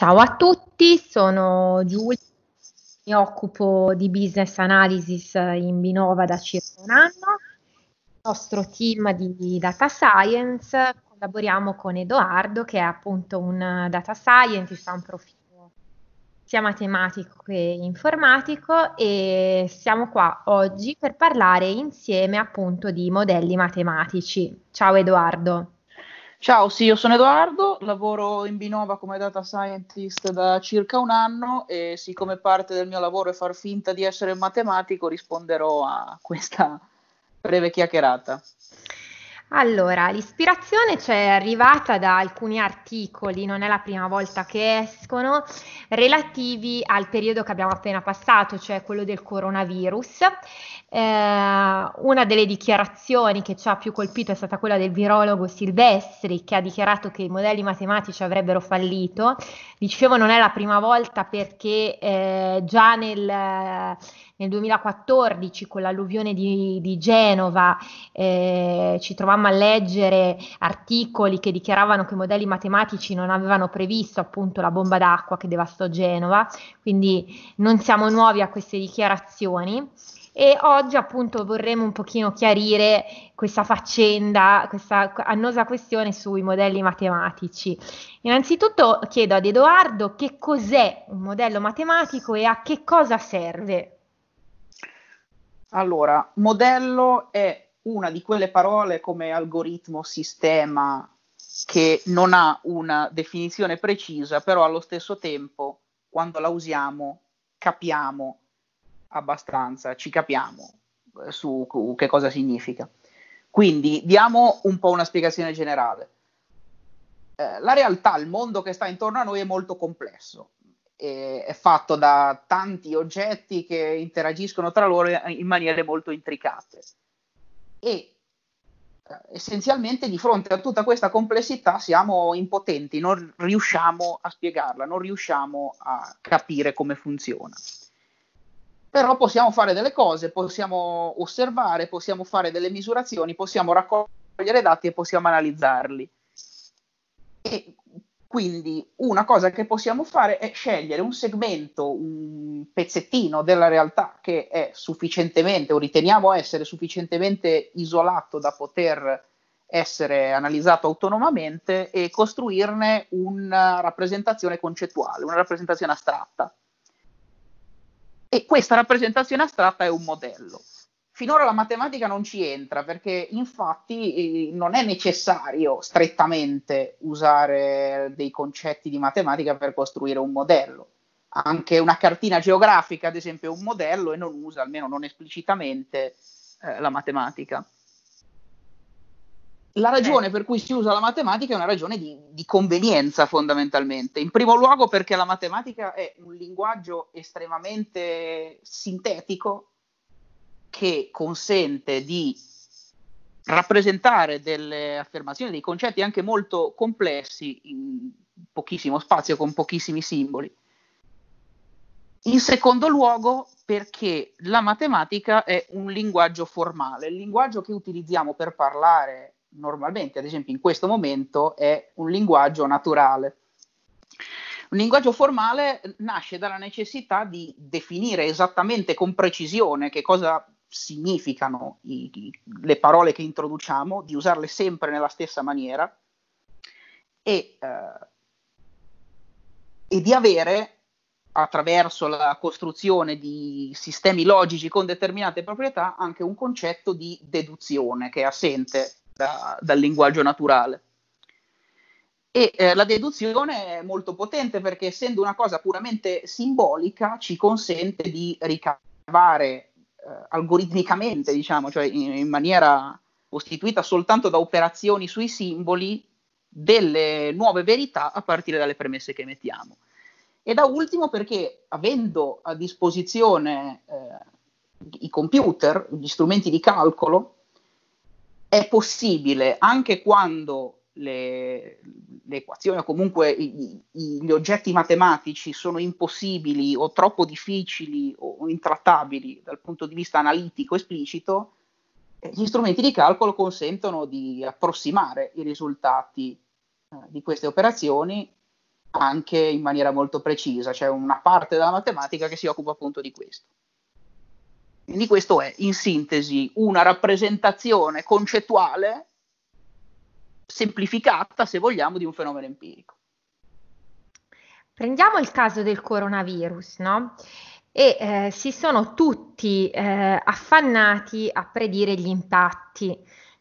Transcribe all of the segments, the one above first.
Ciao a tutti, sono Giulia, mi occupo di business analysis in Binova da circa un anno. Il nostro team di data science collaboriamo con Edoardo che è appunto un data scientist, ha un profilo sia matematico che informatico e siamo qua oggi per parlare insieme appunto di modelli matematici. Ciao Edoardo. Ciao, sì, io sono Edoardo, lavoro in Binova come data scientist da circa un anno e siccome parte del mio lavoro è far finta di essere matematico risponderò a questa breve chiacchierata. Allora, l'ispirazione c'è arrivata da alcuni articoli, non è la prima volta che escono, relativi al periodo che abbiamo appena passato, cioè quello del coronavirus. Eh, una delle dichiarazioni che ci ha più colpito è stata quella del virologo Silvestri, che ha dichiarato che i modelli matematici avrebbero fallito. Dicevo non è la prima volta perché eh, già nel nel 2014 con l'alluvione di, di Genova eh, ci trovammo a leggere articoli che dichiaravano che i modelli matematici non avevano previsto appunto la bomba d'acqua che devastò Genova, quindi non siamo nuovi a queste dichiarazioni e oggi appunto vorremmo un pochino chiarire questa faccenda, questa annosa questione sui modelli matematici. Innanzitutto chiedo ad Edoardo che cos'è un modello matematico e a che cosa serve. Allora, modello è una di quelle parole come algoritmo, sistema, che non ha una definizione precisa, però allo stesso tempo, quando la usiamo, capiamo abbastanza, ci capiamo eh, su che cosa significa. Quindi diamo un po' una spiegazione generale. Eh, la realtà, il mondo che sta intorno a noi è molto complesso è fatto da tanti oggetti che interagiscono tra loro in maniere molto intricate. E eh, essenzialmente di fronte a tutta questa complessità siamo impotenti, non riusciamo a spiegarla, non riusciamo a capire come funziona. Però possiamo fare delle cose, possiamo osservare, possiamo fare delle misurazioni, possiamo raccogliere dati e possiamo analizzarli. E quindi una cosa che possiamo fare è scegliere un segmento, un pezzettino della realtà che è sufficientemente o riteniamo essere sufficientemente isolato da poter essere analizzato autonomamente e costruirne una rappresentazione concettuale, una rappresentazione astratta. E questa rappresentazione astratta è un modello finora la matematica non ci entra perché infatti eh, non è necessario strettamente usare dei concetti di matematica per costruire un modello. Anche una cartina geografica, ad esempio, è un modello e non usa, almeno non esplicitamente, eh, la matematica. La ragione per cui si usa la matematica è una ragione di, di convenienza fondamentalmente. In primo luogo perché la matematica è un linguaggio estremamente sintetico, che consente di rappresentare delle affermazioni, dei concetti anche molto complessi in pochissimo spazio, con pochissimi simboli. In secondo luogo, perché la matematica è un linguaggio formale, il linguaggio che utilizziamo per parlare normalmente, ad esempio in questo momento, è un linguaggio naturale. Un linguaggio formale nasce dalla necessità di definire esattamente con precisione che cosa significano i, i, le parole che introduciamo, di usarle sempre nella stessa maniera e, eh, e di avere attraverso la costruzione di sistemi logici con determinate proprietà anche un concetto di deduzione che è assente da, dal linguaggio naturale. E eh, la deduzione è molto potente perché essendo una cosa puramente simbolica ci consente di ricavare eh, algoritmicamente, diciamo, cioè in, in maniera costituita soltanto da operazioni sui simboli delle nuove verità a partire dalle premesse che mettiamo. E da ultimo perché avendo a disposizione eh, i computer, gli strumenti di calcolo, è possibile anche quando le, le equazioni o comunque i, i, gli oggetti matematici sono impossibili o troppo difficili o intrattabili dal punto di vista analitico esplicito, eh, gli strumenti di calcolo consentono di approssimare i risultati eh, di queste operazioni anche in maniera molto precisa, c'è una parte della matematica che si occupa appunto di questo. Quindi questo è in sintesi una rappresentazione concettuale semplificata, se vogliamo, di un fenomeno empirico. Prendiamo il caso del coronavirus, no? E eh, si sono tutti eh, affannati a predire gli impatti.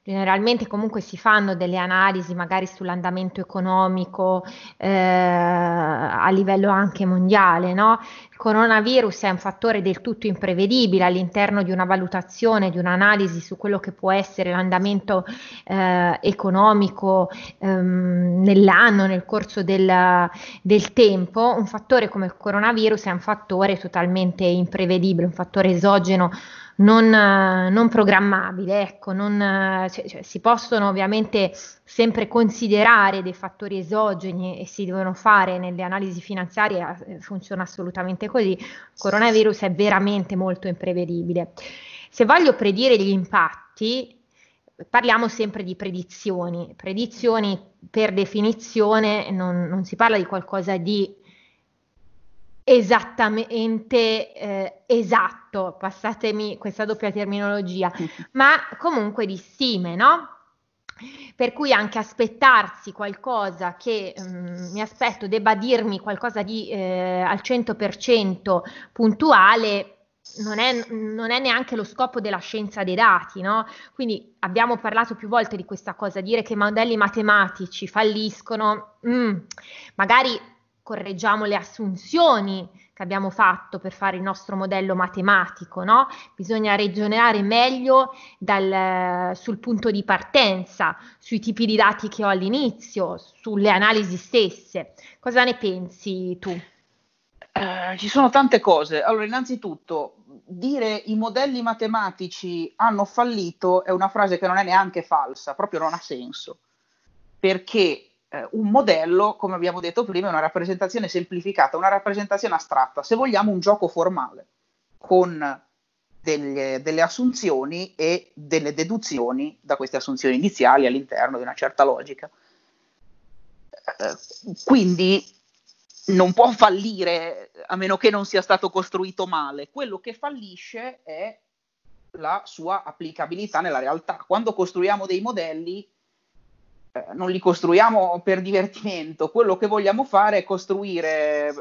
Generalmente comunque si fanno delle analisi magari sull'andamento economico eh, a livello anche mondiale, no? Il coronavirus è un fattore del tutto imprevedibile all'interno di una valutazione, di un'analisi su quello che può essere l'andamento eh, economico ehm, nell'anno, nel corso del, del tempo. Un fattore come il coronavirus è un fattore totalmente imprevedibile, un fattore esogeno non, eh, non programmabile, ecco, non, eh, cioè, cioè, si possono ovviamente sempre considerare dei fattori esogeni e si devono fare nelle analisi finanziarie, eh, funziona assolutamente così, il coronavirus è veramente molto imprevedibile. Se voglio predire gli impatti, parliamo sempre di predizioni. Predizioni per definizione non, non si parla di qualcosa di esattamente eh, esatto, passatemi questa doppia terminologia, ma comunque di stime, no? Per cui anche aspettarsi qualcosa che mh, mm, mi aspetto debba dirmi qualcosa di eh, al 100% puntuale non è, non è, neanche lo scopo della scienza dei dati, no? Quindi abbiamo parlato più volte di questa cosa, dire che i modelli matematici falliscono, mh, mm, magari correggiamo le assunzioni che abbiamo fatto per fare il nostro modello matematico, no? Bisogna ragionare meglio dal, sul punto di partenza, sui tipi di dati che ho all'inizio, sulle analisi stesse. Cosa ne pensi tu? Eh, ci sono tante cose. Allora, innanzitutto, dire i modelli matematici hanno fallito è una frase che non è neanche falsa, proprio non ha senso, perché eh, un modello, come abbiamo detto prima, è una rappresentazione semplificata, una rappresentazione astratta, se vogliamo un gioco formale con delle, delle, assunzioni e delle deduzioni da queste assunzioni iniziali all'interno di una certa logica. Eh, quindi non può fallire a meno che non sia stato costruito male. Quello che fallisce è la sua applicabilità nella realtà. Quando costruiamo dei modelli eh, non li costruiamo per divertimento, quello che vogliamo fare è costruire,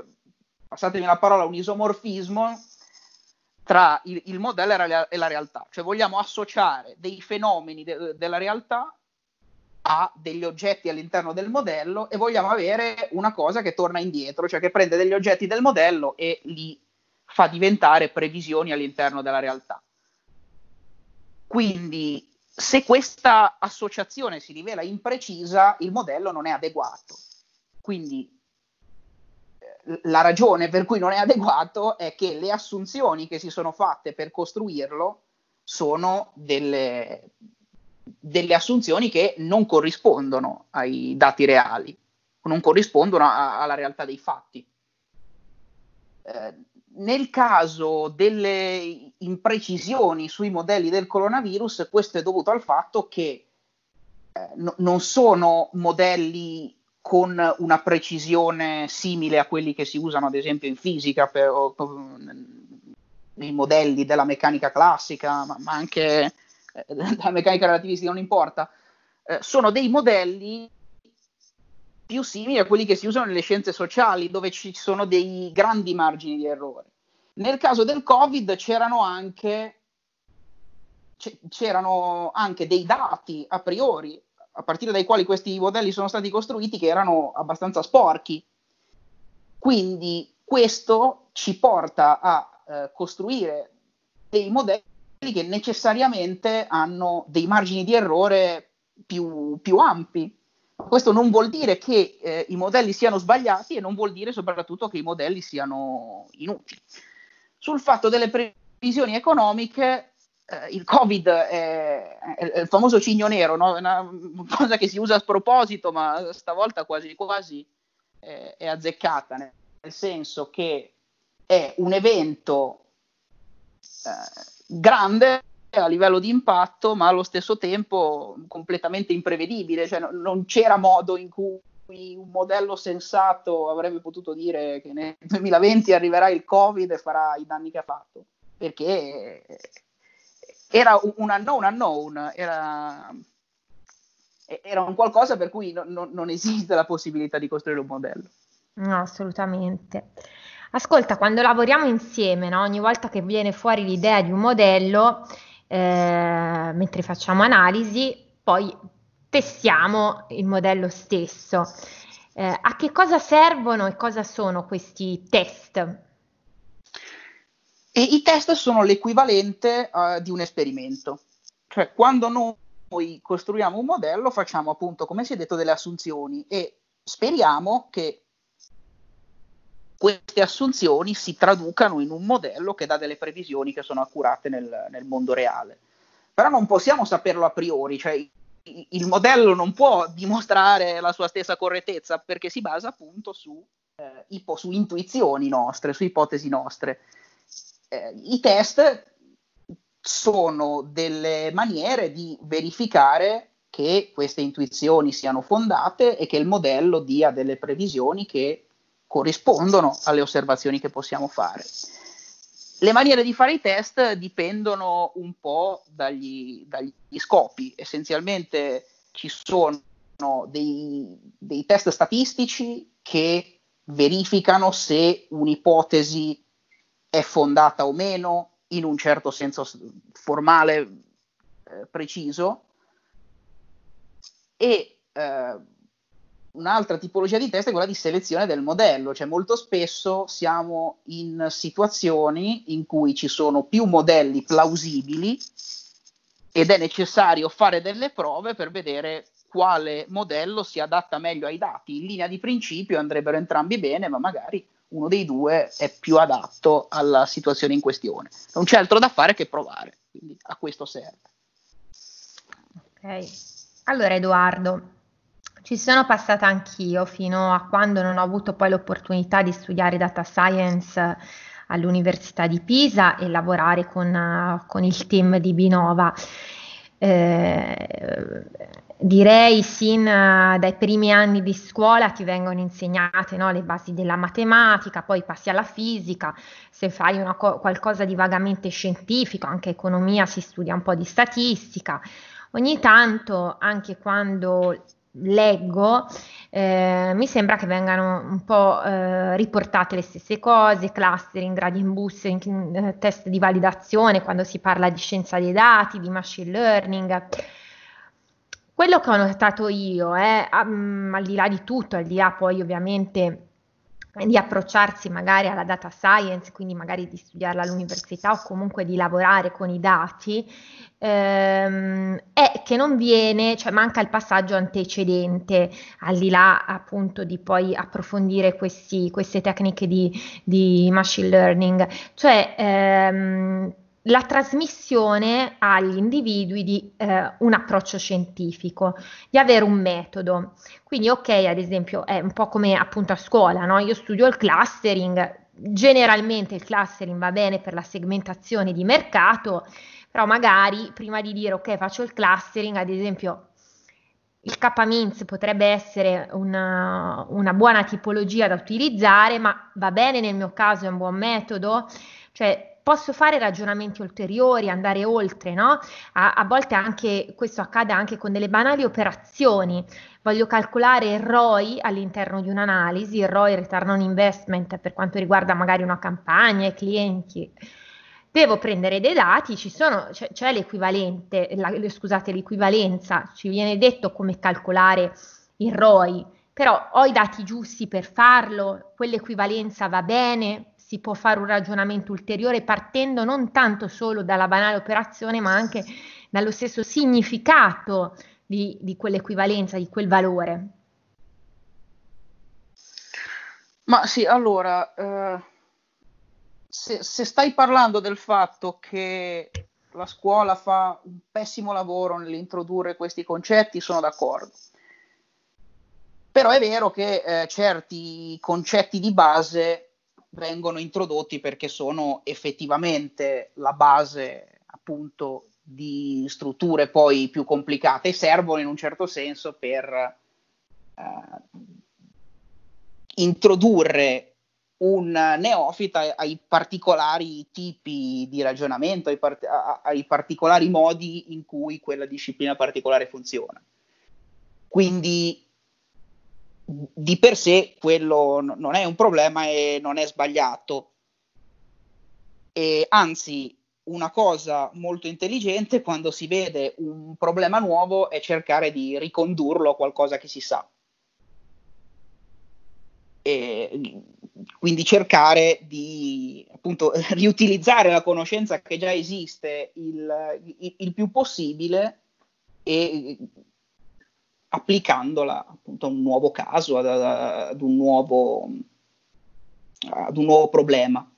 passatemi la parola, un isomorfismo tra il, il modello e la, e la, realtà, cioè vogliamo associare dei fenomeni de, della realtà a degli oggetti all'interno del modello e vogliamo avere una cosa che torna indietro, cioè che prende degli oggetti del modello e li fa diventare previsioni all'interno della realtà. Quindi se questa associazione si rivela imprecisa, il modello non è adeguato. Quindi eh, la ragione per cui non è adeguato è che le assunzioni che si sono fatte per costruirlo sono delle, delle assunzioni che non corrispondono ai dati reali, non corrispondono a, alla realtà dei fatti. Eh, nel caso delle imprecisioni sui modelli del coronavirus, questo è dovuto al fatto che eh, no, non sono modelli con una precisione simile a quelli che si usano ad esempio in fisica per, o, mm, nei modelli della meccanica classica, ma, ma anche eh, della meccanica relativistica, non importa. Eh, sono dei modelli più simili a quelli che si usano nelle scienze sociali, dove ci sono dei grandi margini di errore. Nel caso del Covid c'erano anche, c'erano anche dei dati a priori, a partire dai quali questi modelli sono stati costruiti, che erano abbastanza sporchi. Quindi questo ci porta a eh, costruire dei modelli che necessariamente hanno dei margini di errore più, più ampi. Questo non vuol dire che eh, i modelli siano sbagliati e non vuol dire soprattutto che i modelli siano inutili. Sul fatto delle previsioni economiche, eh, il Covid è, è, il famoso cigno nero, no? una cosa che si usa a proposito, ma stavolta quasi quasi eh, è azzeccata, nel senso che è un evento eh, grande a livello di impatto, ma allo stesso tempo completamente imprevedibile, cioè no, non c'era modo in cui un modello sensato avrebbe potuto dire che nel 2020 arriverà il Covid e farà i danni che ha fatto, perché eh, era un unknown unknown, era, eh, era un qualcosa per cui no, non esiste la possibilità di costruire un modello. No, assolutamente. Ascolta, quando lavoriamo insieme, no? ogni volta che viene fuori l'idea di un modello, eh, mentre facciamo analisi, poi testiamo il modello stesso. Eh, a che cosa servono e cosa sono questi test? E I test sono l'equivalente uh, di un esperimento, cioè quando noi costruiamo un modello facciamo appunto, come si è detto, delle assunzioni e speriamo che queste assunzioni si traducano in un modello che dà delle previsioni che sono accurate nel, nel mondo reale. Però non possiamo saperlo a priori, cioè il modello non può dimostrare la sua stessa correttezza perché si basa appunto su, eh, ipo, su intuizioni nostre, su ipotesi nostre. Eh, I test sono delle maniere di verificare che queste intuizioni siano fondate e che il modello dia delle previsioni che corrispondono alle osservazioni che possiamo fare. Le maniere di fare i test dipendono un po' dagli, dagli scopi, essenzialmente ci sono dei, dei test statistici che verificano se un'ipotesi è fondata o meno in un certo senso formale eh, preciso e eh, un'altra tipologia di test è quella di selezione del modello, cioè molto spesso siamo in situazioni in cui ci sono più modelli plausibili ed è necessario fare delle prove per vedere quale modello si adatta meglio ai dati. In linea di principio andrebbero entrambi bene, ma magari uno dei due è più adatto alla situazione in questione. Non c'è altro da fare che provare, quindi a questo serve. Ok. Allora Edoardo, ci sono passata anch'io fino a quando non ho avuto poi l'opportunità di studiare data science all'Università di Pisa e lavorare con, con il team di Binova. Eh, direi sin eh, dai primi anni di scuola ti vengono insegnate no, le basi della matematica, poi passi alla fisica, se fai co- qualcosa di vagamente scientifico, anche economia si studia un po' di statistica. Ogni tanto, anche quando leggo, eh, mi sembra che vengano un po' eh, riportate le stesse cose, clustering, gradient boosting, eh, test di validazione quando si parla di scienza dei dati, di machine learning. Quello che ho notato io, eh, al di là di tutto, al di là poi ovviamente di approcciarsi magari alla data science, quindi magari di studiarla all'università o comunque di lavorare con i dati, ehm, è che non viene, cioè manca il passaggio antecedente, al di là appunto di poi approfondire questi, queste tecniche di, di machine learning. Cioè, ehm, la trasmissione agli individui di eh, un approccio scientifico, di avere un metodo. Quindi, ok, ad esempio, è un po' come appunto a scuola, no? Io studio il clustering, generalmente il clustering va bene per la segmentazione di mercato, però magari prima di dire ok, faccio il clustering, ad esempio il K-means potrebbe essere una, una, buona tipologia da utilizzare, ma va bene nel mio caso, è un buon metodo, cioè posso fare ragionamenti ulteriori, andare oltre, no? A, a volte anche questo accade anche con delle banali operazioni. Voglio calcolare il ROI all'interno di un'analisi, il ROI, return on investment, per quanto riguarda magari una campagna, i clienti devo prendere dei dati, sono, c'è, c'è, l'equivalente, la, scusate, l'equivalenza, ci viene detto come calcolare il ROI, però ho i dati giusti per farlo, quell'equivalenza va bene, si può fare un ragionamento ulteriore partendo non tanto solo dalla banale operazione, ma anche dallo stesso significato di, di quell'equivalenza, di quel valore. Ma sì, allora, eh, se, se, stai parlando del fatto che la scuola fa un pessimo lavoro nell'introdurre questi concetti, sono d'accordo. Però è vero che eh, certi concetti di base vengono introdotti perché sono effettivamente la base appunto di strutture poi più complicate e servono in un certo senso per eh, introdurre un neofita ai particolari tipi di ragionamento, ai, part- ai, particolari modi in cui quella disciplina particolare funziona. Quindi di per sé quello n- non è un problema e non è sbagliato. E anzi, una cosa molto intelligente quando si vede un problema nuovo è cercare di ricondurlo a qualcosa che si sa. E quindi cercare di appunto riutilizzare la conoscenza che già esiste il, il, il più possibile e applicandola appunto a un nuovo caso, ad, ad, un, nuovo, ad un nuovo problema.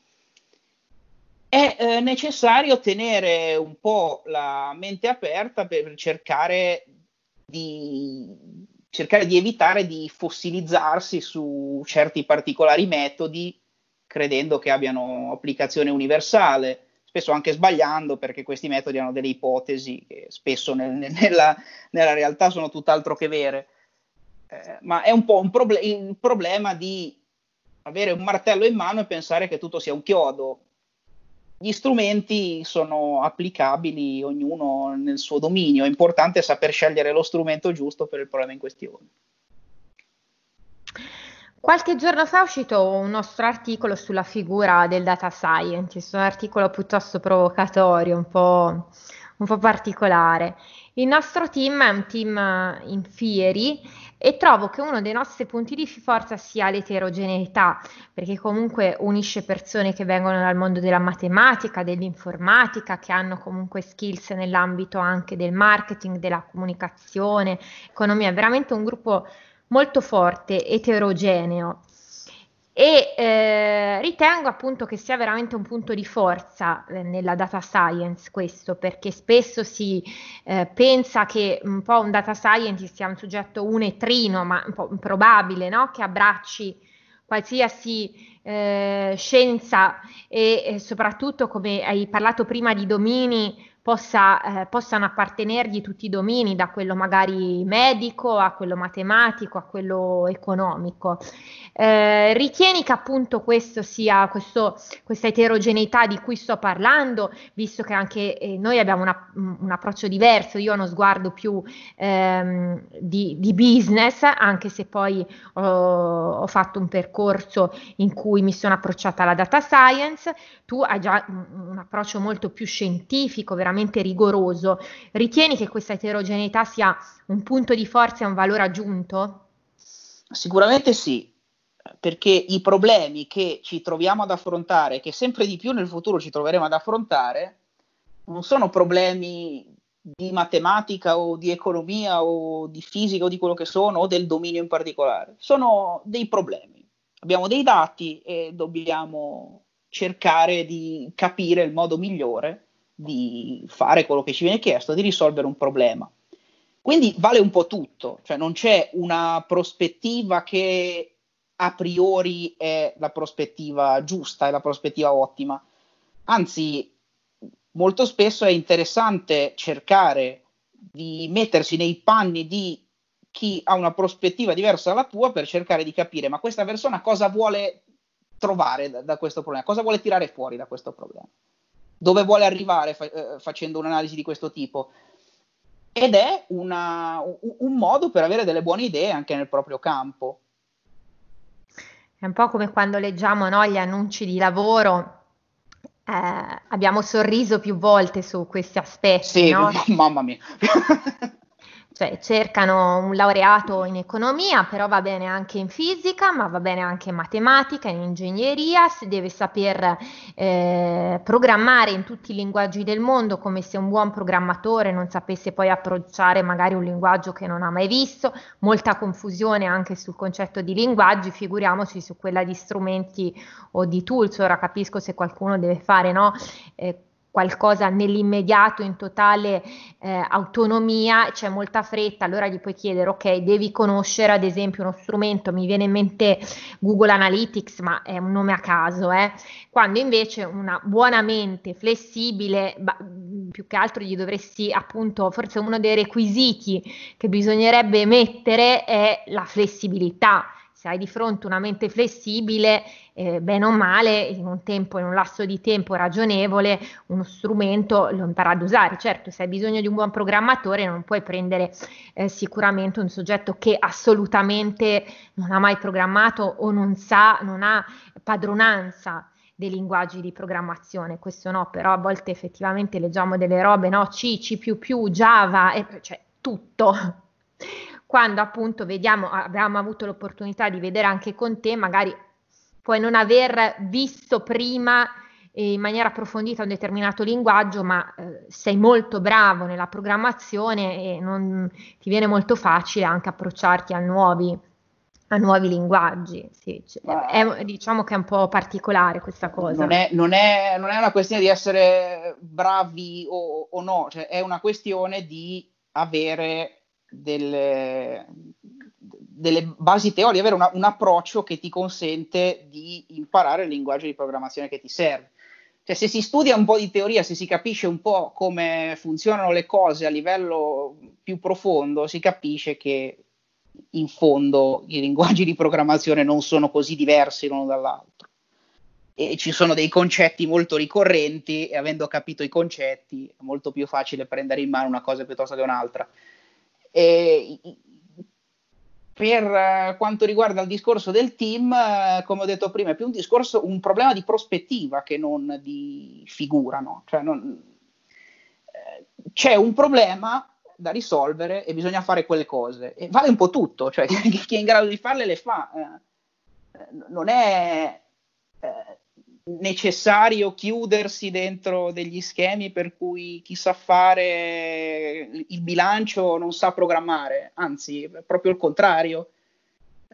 È eh, necessario tenere un po' la mente aperta per cercare di, cercare di evitare di fossilizzarsi su certi particolari metodi credendo che abbiano applicazione universale spesso anche sbagliando perché questi metodi hanno delle ipotesi che spesso nel, nella, nella, realtà sono tutt'altro che vere. Eh, ma è un po' un, proble- un problema di avere un martello in mano e pensare che tutto sia un chiodo. Gli strumenti sono applicabili ognuno nel suo dominio, è importante saper scegliere lo strumento giusto per il problema in questione. Qualche giorno fa è uscito un nostro articolo sulla figura del data scientist, un articolo piuttosto provocatorio, un po', un po particolare. Il nostro team è un team eh, in fieri e trovo che uno dei nostri punti di forza sia l'eterogeneità, perché comunque unisce persone che vengono dal mondo della matematica, dell'informatica, che hanno comunque skills nell'ambito anche del marketing, della comunicazione, economia, è veramente un gruppo molto forte, eterogeneo e eh, ritengo appunto che sia veramente un punto di forza eh, nella data science questo perché spesso si eh, pensa che un po' un data scientist sia un soggetto unetrino ma un po' improbabile no? che abbracci qualsiasi eh, scienza e, e soprattutto come hai parlato prima di domini possa, eh, possano appartenergli tutti i domini, da quello magari medico a quello matematico a quello economico. Eh, ritieni che appunto questo sia questo, questa eterogeneità di cui sto parlando, visto che anche eh, noi abbiamo una, un approccio diverso, io ho uno sguardo più ehm, di, di, business, anche se poi ho, ho fatto un percorso in cui mi sono approcciata alla data science, tu hai già un, un approccio molto più scientifico, veramente veramente rigoroso, ritieni che questa eterogeneità sia un punto di forza e un valore aggiunto? Sicuramente sì, perché i problemi che ci troviamo ad affrontare, che sempre di più nel futuro ci troveremo ad affrontare, non sono problemi di matematica o di economia o di fisica o di quello che sono o del dominio in particolare, sono dei problemi. Abbiamo dei dati e dobbiamo cercare di capire il modo migliore di fare quello che ci viene chiesto, di risolvere un problema. Quindi vale un po' tutto, cioè non c'è una prospettiva che a priori è la prospettiva giusta, è la prospettiva ottima. Anzi, molto spesso è interessante cercare di mettersi nei panni di chi ha una prospettiva diversa dalla tua per cercare di capire ma questa persona cosa vuole trovare da, da questo problema, cosa vuole tirare fuori da questo problema dove vuole arrivare fa- eh, facendo un'analisi di questo tipo. Ed è una, un modo per avere delle buone idee anche nel proprio campo. È un po' come quando leggiamo no, gli annunci di lavoro. Eh, abbiamo sorriso più volte su questi aspetti. Sì, no? mamma mia cioè cercano un laureato in economia, però va bene anche in fisica, ma va bene anche in matematica, in ingegneria, si deve saper eh, programmare in tutti i linguaggi del mondo, come se un buon programmatore non sapesse poi approcciare magari un linguaggio che non ha mai visto, molta confusione anche sul concetto di linguaggi, figuriamoci su quella di strumenti o di tools, ora capisco se qualcuno deve fare no? Eh, qualcosa nell'immediato in totale eh, autonomia, c'è molta fretta, allora gli puoi chiedere, ok, devi conoscere ad esempio uno strumento, mi viene in mente Google Analytics, ma è un nome a caso, eh? quando invece una buona mente flessibile, ba- più che altro gli dovresti appunto, forse uno dei requisiti che bisognerebbe mettere è la flessibilità se hai di fronte una mente flessibile, eh, bene o male, in un tempo, in un lasso di tempo ragionevole, uno strumento lo impara ad usare. Certo, se hai bisogno di un buon programmatore non puoi prendere eh, sicuramente un soggetto che assolutamente non ha mai programmato o non sa, non ha padronanza dei linguaggi di programmazione, questo no, però a volte effettivamente leggiamo delle robe, no, C, C++, Java, e, eh, cioè tutto quando appunto vediamo, abbiamo avuto l'opportunità di vedere anche con te, magari puoi non aver visto prima eh, in maniera approfondita un determinato linguaggio, ma eh, sei molto bravo nella programmazione e non, ti viene molto facile anche approcciarti a nuovi, a nuovi linguaggi. Sì, cioè, è, diciamo che è un po' particolare questa cosa. Non è, non è, non è una questione di essere bravi o, o no, cioè, è una questione di avere delle, delle basi teoriche, avere una, un approccio che ti consente di imparare il linguaggio di programmazione che ti serve. Cioè, se si studia un po' di teoria, se si capisce un po' come funzionano le cose a livello più profondo, si capisce che in fondo i linguaggi di programmazione non sono così diversi l'uno dall'altro. E ci sono dei concetti molto ricorrenti e avendo capito i concetti è molto più facile prendere in mano una cosa piuttosto che un'altra per eh, quanto riguarda il discorso del team, eh, come ho detto prima, è più un, discorso, un problema di prospettiva che non di figura. No? Cioè non, eh, c'è un problema da risolvere e bisogna fare quelle cose. E vale un po' tutto, cioè chi è in grado di farle le fa. non è necessario chiudersi dentro degli schemi per cui chi sa fare il bilancio non sa programmare, anzi, è proprio il contrario.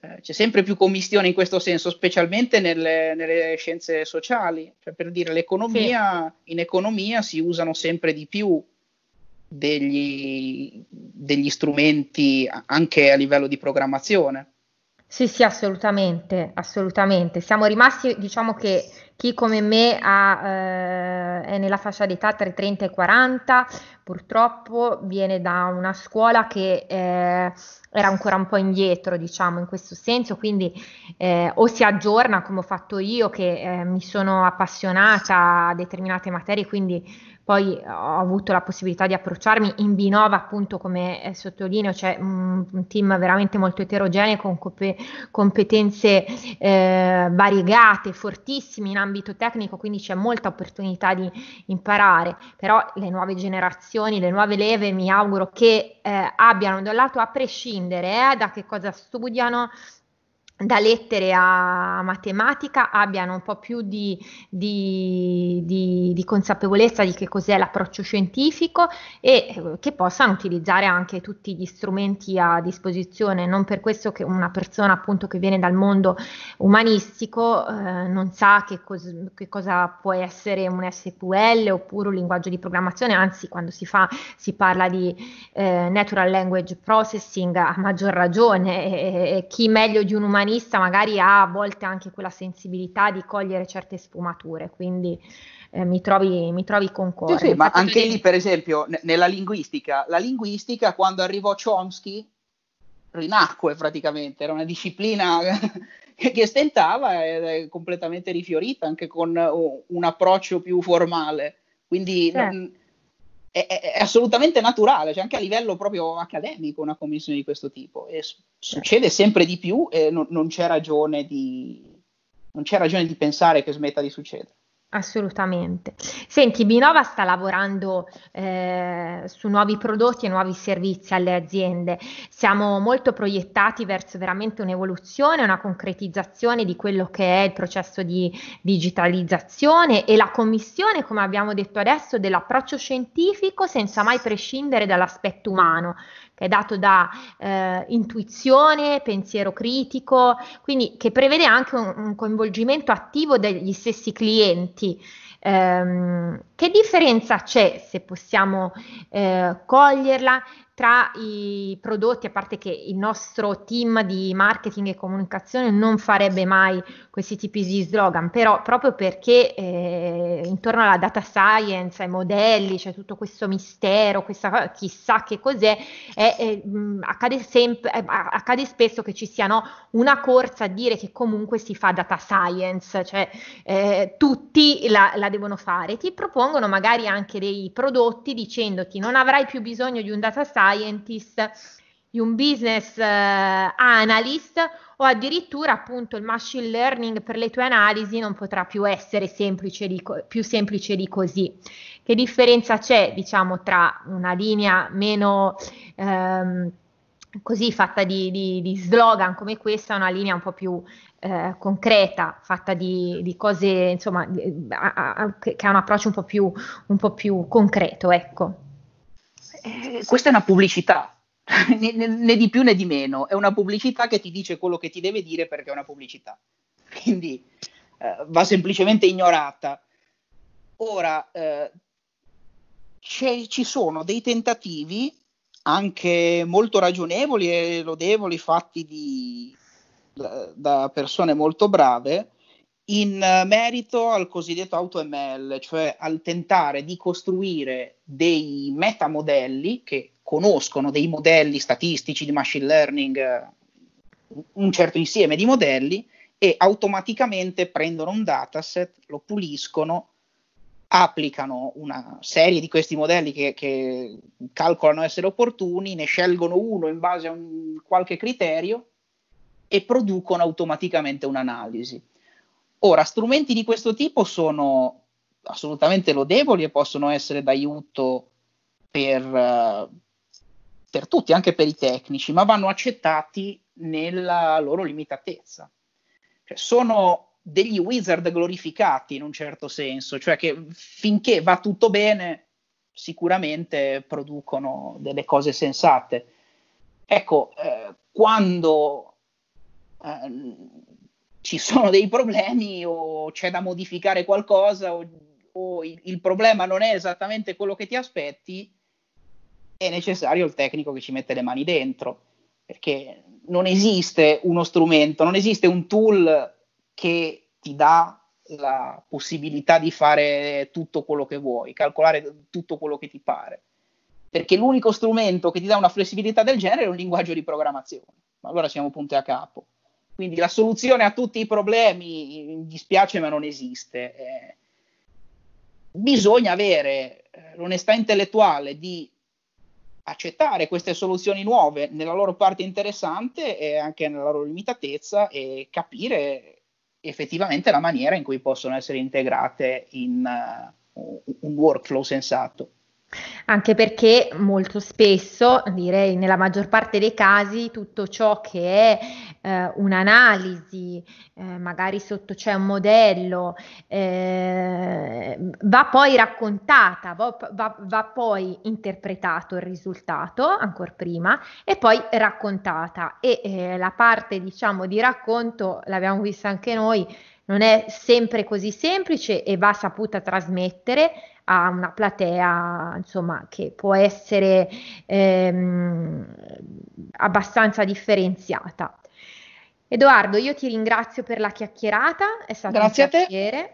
Eh, c'è sempre più commistione in questo senso, specialmente nelle, nelle scienze sociali. Cioè, per dire, l'economia, sì. in economia si usano sempre di più degli, degli strumenti anche a livello di programmazione. Sì, sì, assolutamente, assolutamente. Siamo rimasti, diciamo che chi come me ha, eh, è nella fascia d'età tra i 30 e i 40, purtroppo viene da una scuola che eh, era ancora un po' indietro, diciamo, in questo senso, quindi eh, o si aggiorna come ho fatto io, che eh, mi sono appassionata a determinate materie, quindi poi eh, ho avuto la possibilità di approcciarmi in Binova, appunto come eh, sottolineo, c'è cioè, un, team veramente molto eterogeneo con comp- competenze eh, variegate, fortissime in ambito tecnico, quindi c'è molta opportunità di imparare, però le nuove generazioni, le nuove leve mi auguro che eh, abbiano da un lato a prescindere eh, da che cosa studiano, da lettere a matematica abbiano un po' più di, di, di, di, consapevolezza di che cos'è l'approccio scientifico e eh, che possano utilizzare anche tutti gli strumenti a disposizione. Non per questo che una persona appunto che viene dal mondo umanistico eh, non sa che, cos- che, cosa può essere un SQL oppure un linguaggio di programmazione, anzi quando si, fa, si parla di eh, Natural Language Processing a maggior ragione, e, e chi meglio di un umanista giornalista magari ha a volte anche quella sensibilità di cogliere certe sfumature, quindi eh, mi, trovi, mi trovi concorde. Sì, sì ma anche lì, per esempio, n- nella linguistica, la linguistica quando arrivò Chomsky rinacque praticamente, era una disciplina che stentava ed è completamente rifiorita anche con uh, un approccio più formale. Quindi certo. non, è, è, assolutamente naturale, cioè anche a livello proprio accademico una commissione di questo tipo. E succede sempre di più e non, non, c'è di, non c'è ragione di pensare che smetta di succedere. Assolutamente. Senti, Binova sta lavorando eh, su nuovi prodotti e nuovi servizi alle aziende. Siamo molto proiettati verso veramente un'evoluzione, una concretizzazione di quello che è il processo di digitalizzazione e la commissione, come abbiamo detto adesso, dell'approccio scientifico senza mai prescindere dall'aspetto umano che è dato da eh, intuizione, pensiero critico, quindi che prevede anche un, un coinvolgimento attivo degli stessi clienti. Ehm, che differenza c'è, se possiamo eh, coglierla, tra i prodotti, a parte che il nostro team di marketing e comunicazione non farebbe mai questi tipi di slogan, però proprio perché eh, intorno alla data science, ai modelli, c'è tutto questo mistero, questa chissà che cos'è, è, è, mm, accade, sempre, eh, è, accade, spesso che ci sia no, una corsa a dire che comunque si fa data science, cioè eh, tutti la, la, devono fare, ti propongono magari anche dei prodotti dicendoti non avrai più bisogno di un data scientist, di un business eh, analyst o addirittura appunto il machine learning per le tue analisi non potrà più essere semplice co- più semplice di così. Che differenza c'è diciamo tra una linea meno... Ehm, così fatta di, di, di, slogan come questa, una linea un po' più eh, concreta, fatta di, di cose insomma, a, a, che ha un approccio un po' più, un po più concreto. Ecco. Eh, questa è una pubblicità, né, né, né, di più né di meno, è una pubblicità che ti dice quello che ti deve dire perché è una pubblicità, quindi eh, va semplicemente ignorata. Ora, eh, ci sono dei tentativi anche molto ragionevoli e lodevoli fatti di, da persone molto brave in merito al cosiddetto AutoML, cioè al tentare di costruire dei metamodelli che conoscono dei modelli statistici di machine learning, eh, un certo insieme di modelli, e automaticamente prendono un dataset, lo puliscono applicano una serie di questi modelli che, che, calcolano essere opportuni, ne scelgono uno in base a un, qualche criterio e producono automaticamente un'analisi. Ora, strumenti di questo tipo sono assolutamente lodevoli e possono essere d'aiuto per, eh, per tutti, anche per i tecnici, ma vanno accettati nella loro limitatezza. Cioè, sono degli wizard glorificati in un certo senso, cioè che finché va tutto bene sicuramente producono delle cose sensate. Ecco, eh, quando eh, ci sono dei problemi o c'è da modificare qualcosa o, o il, il problema non è esattamente quello che ti aspetti, è necessario il tecnico che ci mette le mani dentro, perché non esiste uno strumento, non esiste un tool che ti dà la possibilità di fare tutto quello che vuoi, calcolare tutto quello che ti pare. Perché l'unico strumento che ti dà una flessibilità del genere è un linguaggio di programmazione. Ma allora siamo punti a capo. Quindi la soluzione a tutti i problemi, mi mm, dispiace ma non esiste. Eh, bisogna avere eh, l'onestà intellettuale di accettare queste soluzioni nuove nella loro parte interessante e anche nella loro limitatezza e capire effettivamente la maniera in cui possono essere integrate in uh, un workflow sensato. Anche perché molto spesso, direi nella maggior parte dei casi, tutto ciò che è eh, un'analisi, eh, magari sotto c'è un modello, eh, va poi raccontata, va, va, va poi interpretato il risultato, ancora prima, e poi raccontata. E eh, la parte, diciamo, di racconto, l'abbiamo vista anche noi, non è sempre così semplice e va saputa trasmettere a una platea insomma, che può essere ehm, abbastanza differenziata. Edoardo, io ti ringrazio per la chiacchierata, è stato Grazie un piacere.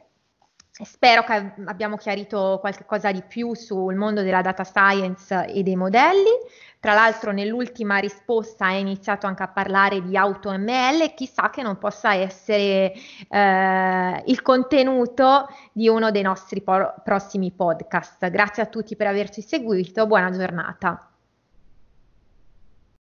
Spero che abbiamo chiarito qualcosa di più sul mondo della data science e dei modelli. Tra l'altro nell'ultima risposta hai iniziato anche a parlare di AutoML, chissà che non possa essere eh, il contenuto di uno dei nostri por- prossimi podcast. Grazie a tutti per averci seguito, buona giornata.